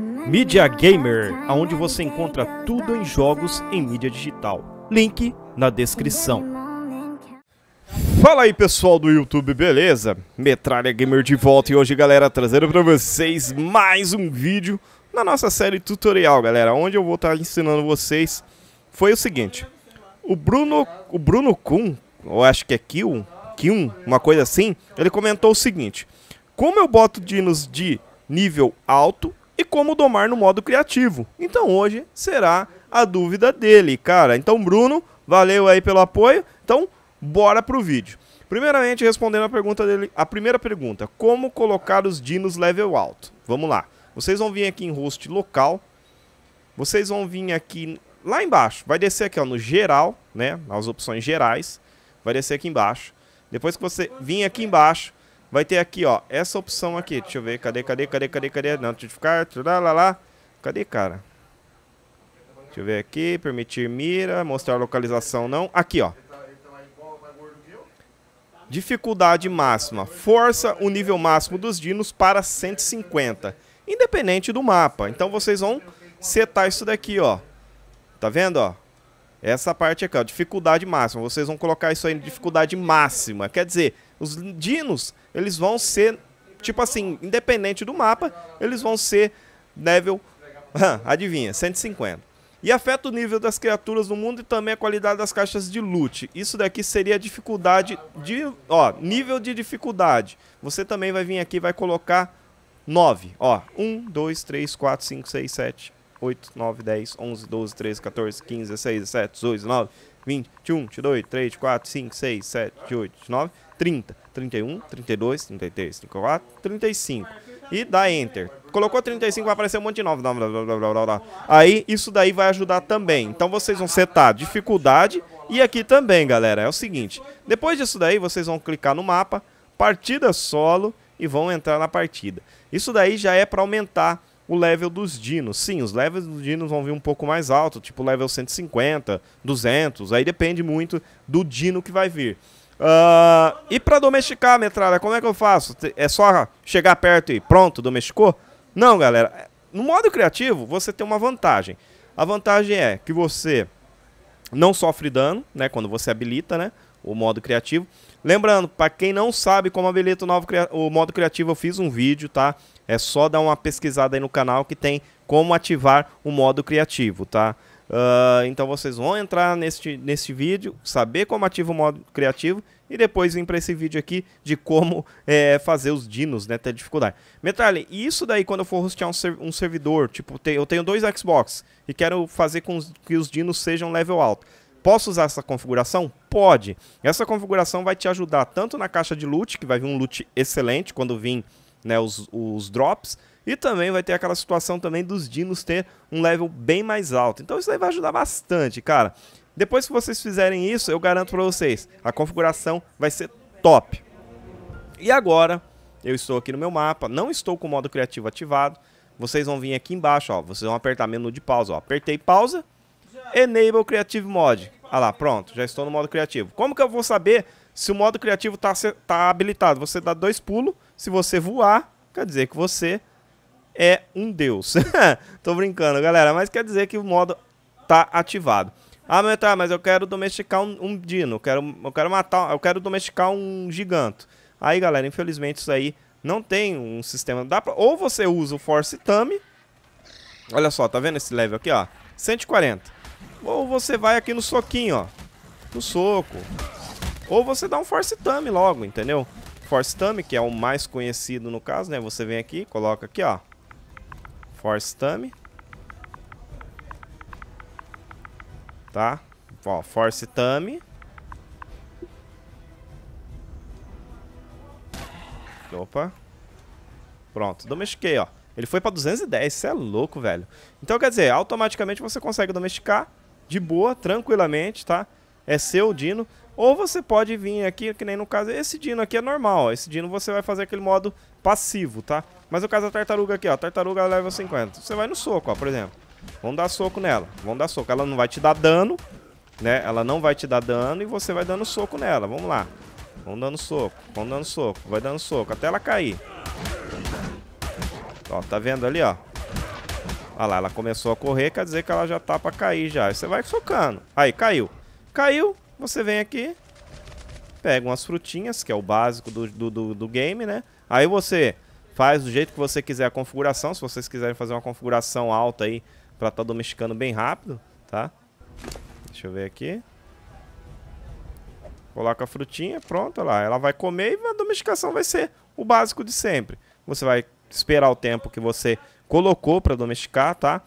Media Gamer, aonde você encontra tudo em jogos em mídia digital. Link na descrição. Fala aí pessoal do YouTube, beleza? Metralha Gamer de volta e hoje, galera, trazendo para vocês mais um vídeo na nossa série tutorial, galera, onde eu vou estar tá ensinando vocês foi o seguinte. O Bruno, o Bruno Kun, eu acho que é Kill, Kill, uma coisa assim, ele comentou o seguinte: Como eu boto dinos de nível alto e como domar no modo criativo. Então hoje será a dúvida dele, cara. Então, Bruno, valeu aí pelo apoio. Então, bora pro vídeo. Primeiramente, respondendo a pergunta dele, a primeira pergunta, como colocar os dinos level alto? Vamos lá. Vocês vão vir aqui em host local. Vocês vão vir aqui lá embaixo. Vai descer aqui ó, no geral, né? Nas opções gerais. Vai descer aqui embaixo. Depois que você vir aqui embaixo, Vai ter aqui, ó, essa opção aqui. Deixa eu ver, cadê, cadê, cadê, cadê, cadê? Não, notificar, lá, lá, lá. Cadê, cara? Deixa eu ver aqui, permitir mira, mostrar localização não. Aqui, ó. Dificuldade máxima. Força o nível máximo dos dinos para 150. Independente do mapa. Então vocês vão setar isso daqui, ó. Tá vendo, ó? Essa parte aqui, ó. Dificuldade máxima. Vocês vão colocar isso aí em dificuldade máxima. Quer dizer, os dinos, eles vão ser, tipo assim, independente do mapa, eles vão ser level, adivinha, 150. E afeta o nível das criaturas no mundo e também a qualidade das caixas de loot. Isso daqui seria a dificuldade de, ó, nível de dificuldade. Você também vai vir aqui e vai colocar 9, ó, 1, 2, 3, 4, 5, 6, 7, 8, 9, 10, 11, 12, 13, 14, 15, 16, 17, 18, 19, 20, 21, 22, 3, 4, 5, 6, 7, 8, 9, 30, 31, 32, 33, 34, 35. E dá Enter. Colocou 35, vai aparecer um monte de 9. Blá, blá, blá, blá, blá. Aí, isso daí vai ajudar também. Então, vocês vão setar dificuldade. E aqui também, galera, é o seguinte. Depois disso daí, vocês vão clicar no mapa, partida solo e vão entrar na partida. Isso daí já é para aumentar o level dos dinos. Sim, os levels dos dinos vão vir um pouco mais alto, tipo level 150, 200, aí depende muito do dino que vai vir. Uh, e para domesticar a metralha, como é que eu faço? É só chegar perto e pronto, domesticou? Não, galera. No modo criativo, você tem uma vantagem. A vantagem é que você não sofre dano, né? Quando você habilita, né? O modo criativo. Lembrando, para quem não sabe como habilita o, novo, o modo criativo, eu fiz um vídeo, tá? É só dar uma pesquisada aí no canal que tem como ativar o modo criativo, tá? Uh, então vocês vão entrar neste, neste vídeo, saber como ativa o modo criativo e depois vir para esse vídeo aqui de como é, fazer os dinos, né, ter dificuldade. Metralha, isso daí quando eu for hostear um, um servidor, tipo, eu tenho dois Xbox e quero fazer com que os dinos sejam level alto. Posso usar essa configuração? Pode. Essa configuração vai te ajudar tanto na caixa de loot, que vai vir um loot excelente quando vir né, os, os drops, e também vai ter aquela situação também dos dinos ter um level bem mais alto. Então isso aí vai ajudar bastante, cara. Depois que vocês fizerem isso, eu garanto para vocês, a configuração vai ser top. E agora, eu estou aqui no meu mapa, não estou com o modo criativo ativado. Vocês vão vir aqui embaixo, ó, vocês vão apertar menu de pausa, ó. Apertei pausa, Enable Creative Mod. Ah lá, pronto, já estou no modo criativo. Como que eu vou saber se o modo criativo está tá habilitado? Você dá dois pulos, se você voar, quer dizer que você é um deus. Tô brincando, galera, mas quer dizer que o modo tá ativado. Ah, mas tá, mas eu quero domesticar um, um dino, eu quero, eu quero matar, eu quero domesticar um gigante. Aí, galera, infelizmente isso aí não tem um sistema, dá pra, ou você usa o Force Tame, olha só, tá vendo esse level aqui, ó, 140. Ou você vai aqui no soquinho, ó, no soco, ou você dá um Force Tame logo, entendeu? Force Tame, que é o mais conhecido no caso, né, você vem aqui, coloca aqui, ó, Force Tame. Tá? Ó, Force Tame. Opa. Pronto, domestiquei, ó. Ele foi pra 210, isso é louco, velho. Então, quer dizer, automaticamente você consegue domesticar de boa, tranquilamente, tá? É seu Dino. Ou você pode vir aqui, que nem no caso, esse dino aqui é normal, ó. Esse dino você vai fazer aquele modo passivo, tá? Mas no caso da tartaruga aqui, ó, tartaruga level 50. Você vai no soco, ó, por exemplo. Vamos dar soco nela, vamos dar soco. Ela não vai te dar dano, né? Ela não vai te dar dano e você vai dando soco nela. Vamos lá. Vamos dando soco, vamos dando soco, vai dando soco, até ela cair. Ó, tá vendo ali, ó? Olha lá, ela começou a correr, quer dizer que ela já tá pra cair já. Aí você vai socando. Aí, caiu. Caiu, você vem aqui, pega umas frutinhas, que é o básico do, do, do, do game, né? Aí você faz do jeito que você quiser a configuração. Se vocês quiserem fazer uma configuração alta aí pra estar tá domesticando bem rápido, tá? Deixa eu ver aqui. Coloca a frutinha, pronto, lá. Ela vai comer e a domesticação vai ser o básico de sempre. Você vai esperar o tempo que você colocou para domesticar, tá?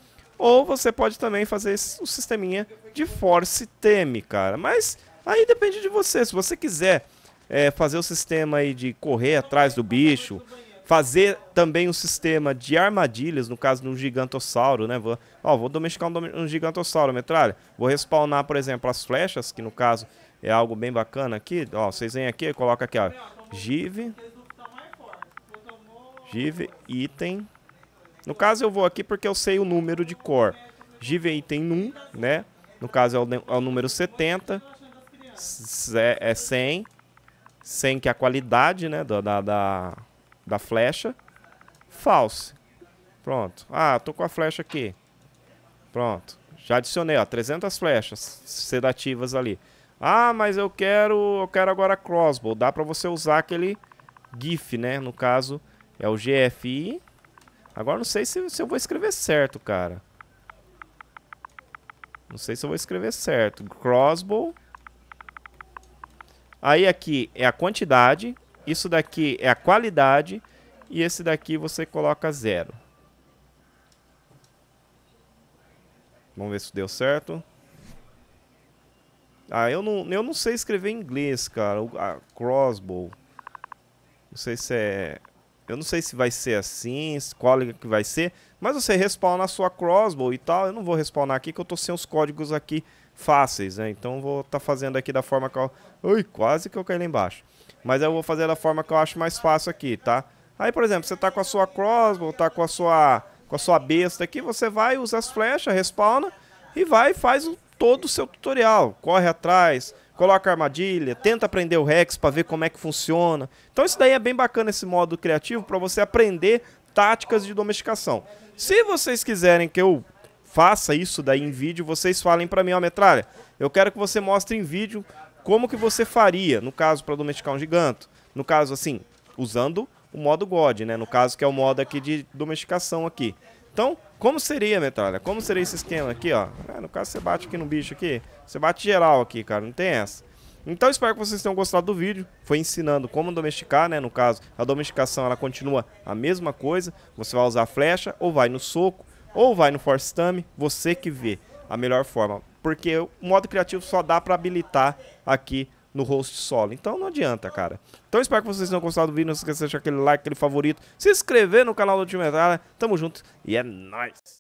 Ou você pode também fazer o sisteminha de force teme, cara. Mas aí depende de você. Se você quiser é, fazer o sistema aí de correr atrás do bicho, fazer também um sistema de armadilhas, no caso de um gigantossauro, né? Vou, ó, vou domesticar um, um gigantossauro, metralha. Vou respawnar, por exemplo, as flechas, que no caso é algo bem bacana aqui. Ó, vocês vêm aqui, coloca aqui, ó. Give. Give, item. No caso, eu vou aqui porque eu sei o número de cor. Give tem 1, né? No caso, é o, é o número 70. É 100. 100 que é a qualidade, né? Da, da, da, da flecha. False. Pronto. Ah, tô com a flecha aqui. Pronto. Já adicionei, ó, 300 flechas sedativas ali. Ah, mas eu quero, eu quero agora crossbow. Dá para você usar aquele GIF, né? No caso, é o GFI Agora não sei se, se eu vou escrever certo, cara. Não sei se eu vou escrever certo. Crossbow. Aí aqui é a quantidade. Isso daqui é a qualidade. E esse daqui você coloca zero. Vamos ver se deu certo. Ah, eu não, eu não sei escrever em inglês, cara. O, crossbow. Não sei se é eu não sei se vai ser assim, qual é que vai ser, mas você respawna a sua crossbow e tal. Eu não vou respawnar aqui que eu tô sem os códigos aqui fáceis, né? Então vou estar tá fazendo aqui da forma que eu... Ui, quase que eu caí lá embaixo. Mas eu vou fazer da forma que eu acho mais fácil aqui, tá? Aí, por exemplo, você tá com a sua crossbow, tá com a sua, com a sua besta aqui, você vai, usa as flechas, respawna e vai e faz todo o seu tutorial. Corre atrás, coloca armadilha, tenta aprender o Rex para ver como é que funciona. Então isso daí é bem bacana esse modo criativo para você aprender táticas de domesticação. Se vocês quiserem que eu faça isso daí em vídeo, vocês falem para mim, ó, metralha, eu quero que você mostre em vídeo como que você faria, no caso para domesticar um giganto, no caso assim, usando o modo God, né? No caso que é o modo aqui de domesticação aqui. Então, como seria, Metralha? Como seria esse esquema aqui, ó? É, no caso, você bate aqui no bicho aqui. Você bate geral aqui, cara. Não tem essa. Então, espero que vocês tenham gostado do vídeo. Foi ensinando como domesticar, né? No caso, a domesticação, ela continua a mesma coisa. Você vai usar flecha, ou vai no soco, ou vai no force thumb. Você que vê a melhor forma. Porque o modo criativo só dá pra habilitar aqui no host solo. Então não adianta, cara. Então espero que vocês tenham gostado do vídeo. Não se esqueça de deixar aquele like, aquele favorito. Se inscrever no canal do Ultimetária. Tamo junto e é nóis!